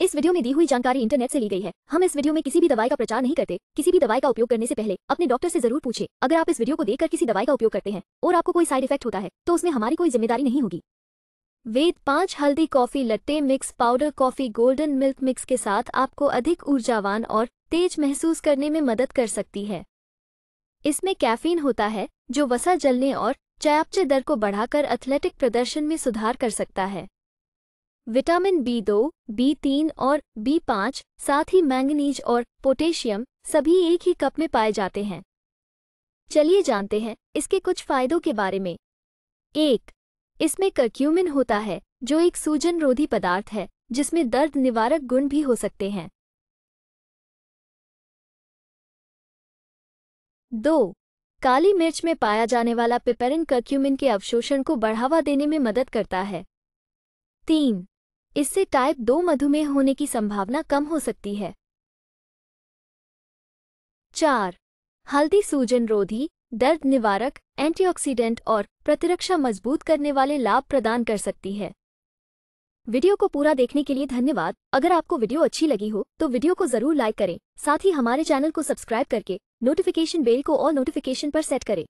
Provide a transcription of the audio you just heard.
इस वीडियो में दी हुई जानकारी इंटरनेट से ली गई है हम इस वीडियो में किसी भी दवाई का प्रचार नहीं करते किसी भी दवाई का उपयोग करने से पहले अपने डॉक्टर से जरूर पूछे अगर आप इस वीडियो को देखकर किसी दवाई का उपयोग करते हैं और आपको कोई साइड इफेक्ट होता है तो उसमें हमारी कोई जिम्मेदारी नहीं होगी वेद पांच हल्दी coffee latte mix powder coffee golden milk mix के साथ आपको अधिक ऊर्जावान और तेज महसूस करने में मदद कर सकती है इसमें कैफीन होता है जो वसा जलने और चयापचय दर को बढ़ाकर एथलेटिक प्रदर्शन में सुधार कर सकता है विटामिन बी दो बी तीन और बी पाँच साथ ही मैंगनीज और पोटेशियम सभी एक ही कप में पाए जाते हैं चलिए जानते हैं इसके कुछ फायदों के बारे में एक इसमें कर्क्यूमिन होता है जो एक सूजन रोधी पदार्थ है जिसमें दर्द निवारक गुण भी हो सकते हैं दो काली मिर्च में पाया जाने वाला पिपेरिन कर्क्यूमिन के अवशोषण को बढ़ावा देने में मदद करता है तीन इससे टाइप दो मधुमेह होने की संभावना कम हो सकती है चार हल्दी सूजन रोधी दर्द निवारक एंटीऑक्सीडेंट और प्रतिरक्षा मजबूत करने वाले लाभ प्रदान कर सकती है वीडियो को पूरा देखने के लिए धन्यवाद अगर आपको वीडियो अच्छी लगी हो तो वीडियो को जरूर लाइक करें साथ ही हमारे चैनल को सब्सक्राइब करके नोटिफिकेशन बेल को और नोटिफिकेशन पर सेट करें